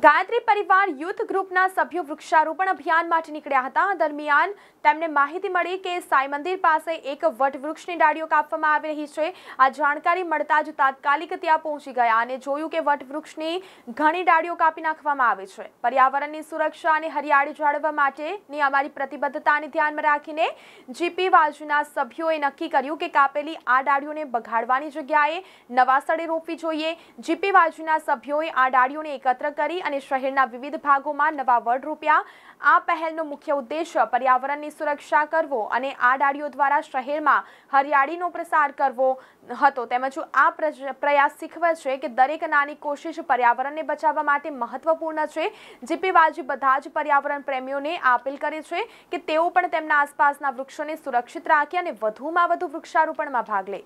ગાયત્રી પરિવાર યુથ ગ્રુપના સભ્યો વૃક્ષારોપણ અભિયાન માટે નીકળ્યા હતા દરમિયાન તેમને માહિતી મળી કે સાંઈ મંદિર પાસે એક વટવૃક્ષની ડાળીઓ કાપવામાં આવી રહી છે આ જાણકારી મળતા જ તાત્કાલિક ત્યાં પહોંચી ગયા અને જોયું કે વટવૃક્ષની ઘણી ડાળીઓ કાપી નાખવામાં આવી છે પર્યાવરણની સુરક્ષા અને હરિયાળી જાળવવા માટેની અમારી પ્રતિબદ્ધતાને ધ્યાનમાં રાખીને જીપી બાજુના સભ્યોએ નક્કી કર્યું કે કાપેલી આ ડાળીઓને બગાડવાની જગ્યાએ નવા સ્થળે રોપવી જોઈએ જીપી બાજુના સભ્યોએ આ ડાળીઓને એકત્ર કરી અને શહેરના વિવિધ ભાગોમાં નવા વડ રૂપિયા આ પહેલનો મુખ્ય ઉદ્દેશ પર્યાવરણની સુરક્ષા કરવો અને આ ડાળીઓ દ્વારા શહેરમાં હરિયાળીનો પ્રસાર કરવો હતો તેમજ આ પ્રયાસ શીખવે છે કે દરેક નાની કોશિશ પર્યાવરણને બચાવવા માટે મહત્વપૂર્ણ છે જીપી વાજી બધા જ પર્યાવરણ પ્રેમીઓને અપીલ કરે છે કે તેઓ પણ તેમના આસપાસના વૃક્ષોને સુરક્ષિત રાખે અને વધુમાં વધુ વૃક્ષારોપણમાં ભાગ લે